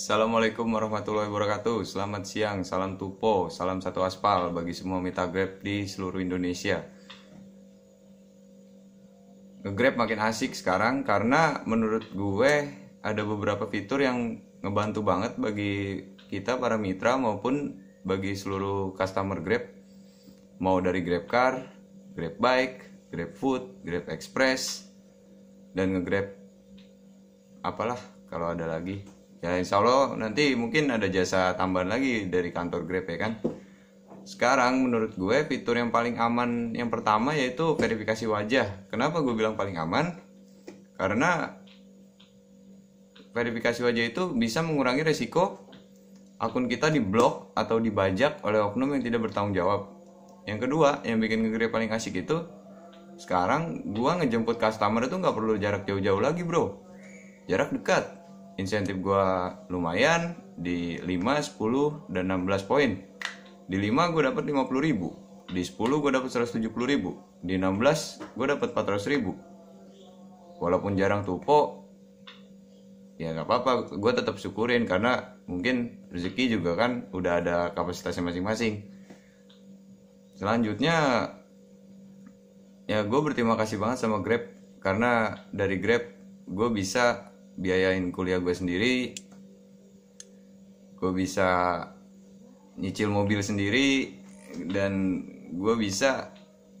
Assalamualaikum warahmatullahi wabarakatuh Selamat siang, salam tupo, salam satu aspal bagi semua mita Grab di seluruh Indonesia Grab makin asik sekarang karena menurut gue ada beberapa fitur yang ngebantu banget bagi kita para mitra maupun bagi seluruh customer Grab Mau dari Grab Car, Grab Bike, Grab Food, Grab Express, dan ngegrab. apalah kalau ada lagi ya insya Allah nanti mungkin ada jasa tambahan lagi dari kantor Grab ya kan sekarang menurut gue fitur yang paling aman yang pertama yaitu verifikasi wajah kenapa gue bilang paling aman karena verifikasi wajah itu bisa mengurangi resiko akun kita diblok atau dibajak oleh oknum yang tidak bertanggung jawab yang kedua yang bikin Grab paling asik itu sekarang gua ngejemput customer itu nggak perlu jarak jauh-jauh lagi bro jarak dekat insentif gue lumayan di 5, 10, dan 16 poin. Di 5 gue dapat 50 ribu, di 10 gue dapat 170 ribu, di 16 gue dapat 400 ribu. Walaupun jarang tupo, ya nggak apa-apa, gue tetap syukurin karena mungkin rezeki juga kan udah ada kapasitasnya masing-masing. Selanjutnya, ya gue berterima kasih banget sama Grab karena dari Grab gue bisa biayain kuliah gue sendiri gue bisa nyicil mobil sendiri dan gue bisa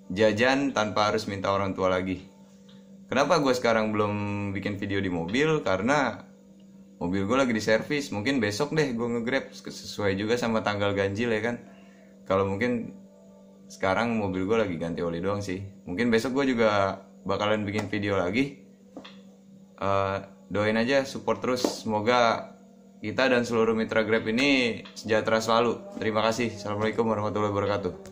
jajan tanpa harus minta orang tua lagi kenapa gue sekarang belum bikin video di mobil karena mobil gue lagi di servis mungkin besok deh gue ngegrab sesuai juga sama tanggal ganjil ya kan kalau mungkin sekarang mobil gue lagi ganti oli doang sih mungkin besok gue juga bakalan bikin video lagi uh, doain aja support terus semoga kita dan seluruh mitra Grab ini sejahtera selalu terima kasih assalamualaikum warahmatullahi wabarakatuh